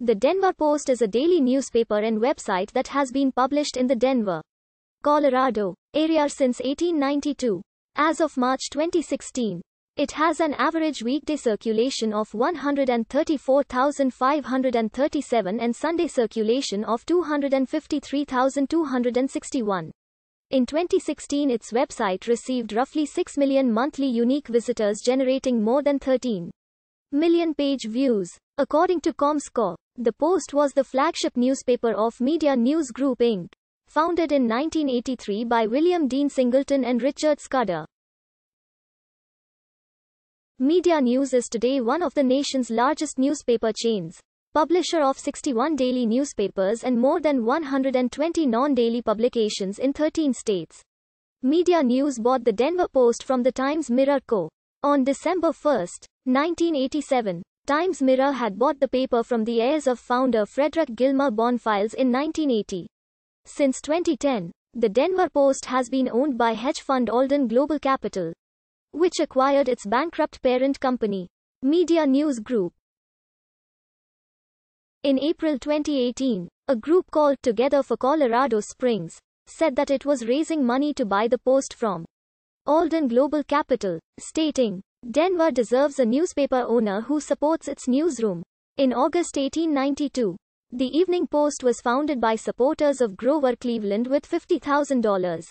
The Denver Post is a daily newspaper and website that has been published in the Denver, Colorado area since 1892. As of March 2016, it has an average weekday circulation of 134,537 and Sunday circulation of 253,261. In 2016, its website received roughly 6 million monthly unique visitors, generating more than 13 million page views, according to ComScore. The Post was the flagship newspaper of Media News Group Inc., founded in 1983 by William Dean Singleton and Richard Scudder. Media News is today one of the nation's largest newspaper chains, publisher of 61 daily newspapers and more than 120 non-daily publications in 13 states. Media News bought the Denver Post from the Times Mirror Co. on December 1, 1987. Times Mirror had bought the paper from the heirs of founder Frederick Gilmer Bonfiles in 1980. Since 2010, the Denver Post has been owned by hedge fund Alden Global Capital, which acquired its bankrupt parent company, Media News Group. In April 2018, a group called Together for Colorado Springs said that it was raising money to buy the post from Alden Global Capital, stating, Denver deserves a newspaper owner who supports its newsroom. In August 1892, the Evening Post was founded by supporters of Grover Cleveland with $50,000.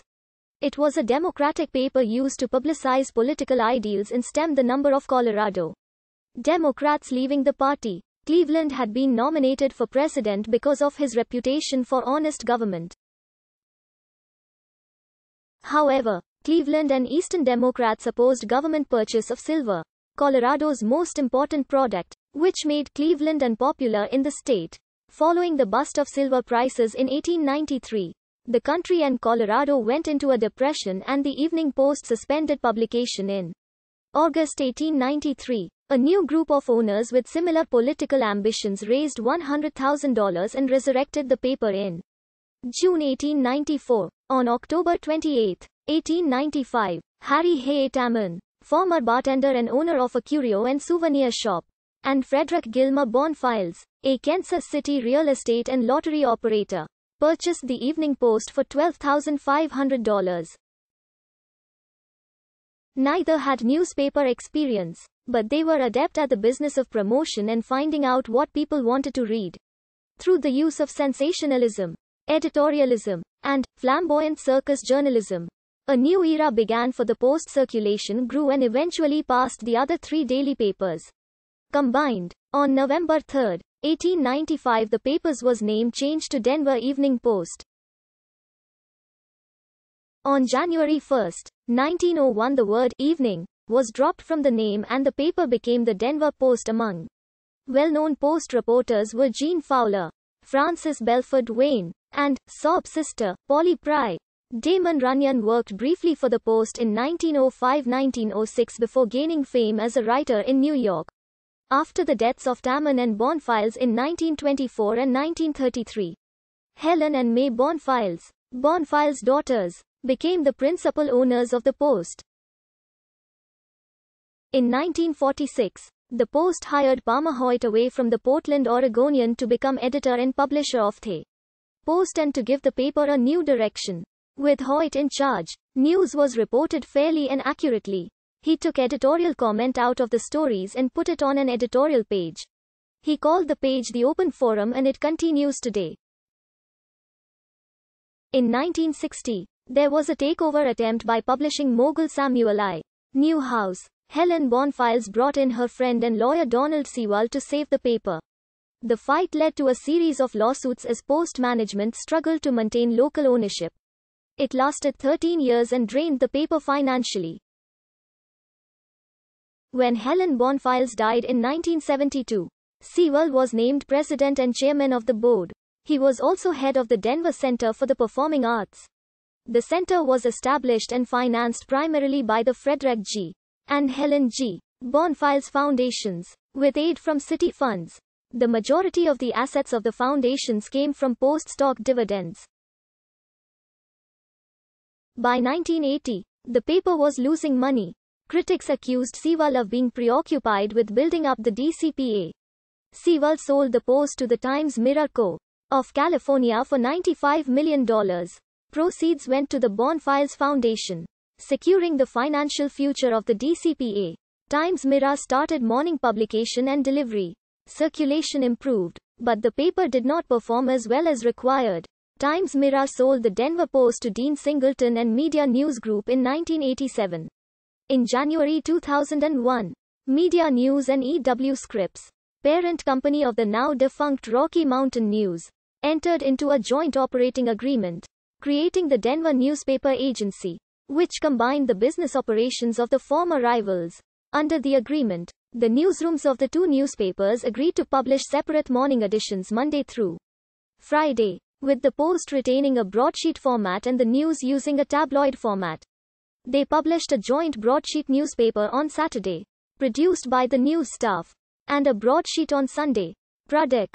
It was a Democratic paper used to publicize political ideals and stem the number of Colorado Democrats leaving the party. Cleveland had been nominated for president because of his reputation for honest government. However, Cleveland and Eastern Democrats opposed government purchase of silver, Colorado's most important product, which made Cleveland unpopular in the state. Following the bust of silver prices in 1893, the country and Colorado went into a depression and the Evening Post suspended publication in August 1893. A new group of owners with similar political ambitions raised $100,000 and resurrected the paper in June 1894. On October 28, 1895, Harry Hay Tamman, former bartender and owner of a curio and souvenir shop, and Frederick Gilmer Bonfiles, a Kansas City real estate and lottery operator, purchased the Evening Post for $12,500. Neither had newspaper experience, but they were adept at the business of promotion and finding out what people wanted to read. Through the use of sensationalism, editorialism, and flamboyant circus journalism, a new era began for the Post circulation grew and eventually passed the other three daily papers. Combined. On November 3, 1895 the paper's was name changed to Denver Evening Post. On January 1, 1901 the word evening was dropped from the name and the paper became the Denver Post among well-known Post reporters were Jean Fowler, Francis Belford Wayne, and sob sister Polly Pry. Damon Runyon worked briefly for the Post in 1905-1906 before gaining fame as a writer in New York. After the deaths of Damon and Bonfiles in 1924 and 1933, Helen and May Bonfiles, Bonfiles' daughters, became the principal owners of the Post. In 1946, the Post hired Palmer Hoyt away from the Portland Oregonian to become editor and publisher of the Post and to give the paper a new direction. With Hoyt in charge, news was reported fairly and accurately. He took editorial comment out of the stories and put it on an editorial page. He called the page the Open Forum and it continues today. In 1960, there was a takeover attempt by publishing mogul Samuel I. Newhouse. Helen Bonfiles brought in her friend and lawyer Donald Sewall to save the paper. The fight led to a series of lawsuits as post management struggled to maintain local ownership. It lasted 13 years and drained the paper financially. When Helen Bonfiles died in 1972, Sewell was named president and chairman of the board. He was also head of the Denver Center for the Performing Arts. The center was established and financed primarily by the Frederick G. and Helen G. Bonfiles Foundations, with aid from city funds. The majority of the assets of the foundations came from post stock dividends. By 1980, the paper was losing money. Critics accused Sewall of being preoccupied with building up the DCPA. Sewall sold the Post to the Times Mirror Co. of California for $95 million. Proceeds went to the Bonfires Foundation, securing the financial future of the DCPA. Times Mirror started morning publication and delivery. Circulation improved, but the paper did not perform as well as required. Times Mirror sold the Denver Post to Dean Singleton and Media News Group in 1987. In January 2001, Media News and E.W. Scripps, parent company of the now defunct Rocky Mountain News, entered into a joint operating agreement, creating the Denver Newspaper Agency, which combined the business operations of the former rivals. Under the agreement, the newsrooms of the two newspapers agreed to publish separate morning editions Monday through Friday with the Post retaining a broadsheet format and the News using a tabloid format. They published a joint broadsheet newspaper on Saturday, produced by the news staff, and a broadsheet on Sunday. Pradek